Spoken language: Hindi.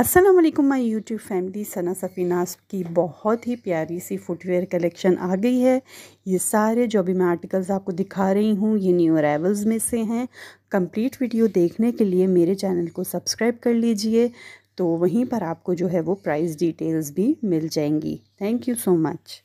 अस्सलाम वालेकुम my YouTube family Sana Safeenas की बहुत ही प्यारी सी फुटवेयर कलेक्शन आ गई है ये सारे जो अभी मैं आर्टिकल्स आपको दिखा रही हूँ ये न्यू अरावल्स में से हैं कंप्लीट वीडियो देखने के लिए मेरे चैनल को सब्सक्राइब कर लीजिए तो वहीं पर आपको जो है वो प्राइस डिटेल्स भी मिल जाएंगी थैंक यू सो मच